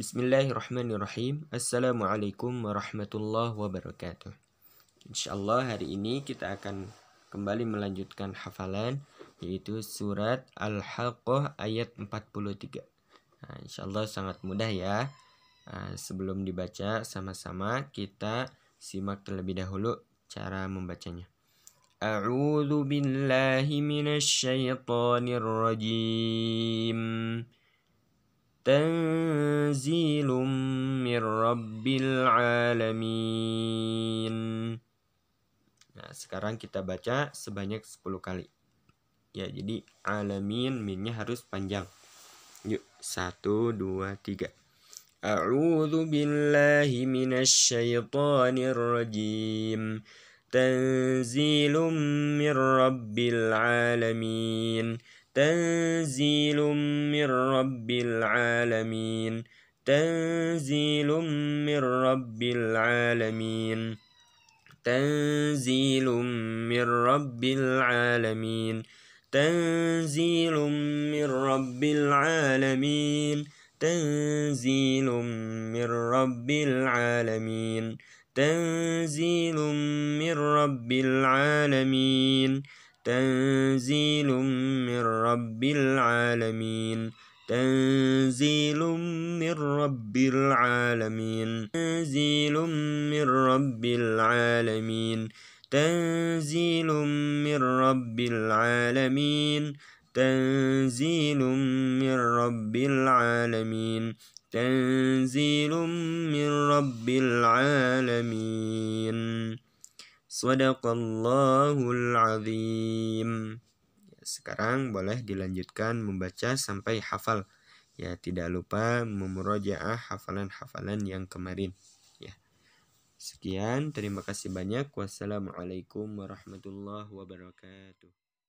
Bismillahirrahmanirrahim. Assalamualaikum warahmatullahi wabarakatuh. Insyaallah hari ini kita akan kembali melanjutkan hafalan yaitu surat Al-Haqqah ayat 43. Nah, insyaallah sangat mudah ya. Nah, sebelum dibaca sama-sama kita simak terlebih dahulu cara membacanya. A'udhu billahi minasy syaithanir Tan من رب العالمين Nah, sekarang kita baca sebanyak 10 kali. Ya, jadi alamin minnya harus panjang. Yuk, 1 2 3. A'udzu billahi minasy syaithanir rajim. Tanzilum من rabbil alamin. Tanzilum من rabbil alamin. تنزيل من رب العالمين تنزيل من رب العالمين تنزيل من رب العالمين تنزيل من رب العالمين تنزيل من رب العالمين تنزيل من رب العالمين تنزيل من رب العالمين تنزيل من رب العالمين تنزيل من رب العالمين تنزيل من رب العالمين تنزيل من رب العالمين صدق الله العظيم sekarang boleh dilanjutkan membaca sampai hafal ya tidak lupa memurojaah hafalan-hafalan yang kemarin ya sekian terima kasih banyak wassalamualaikum warahmatullahi wabarakatuh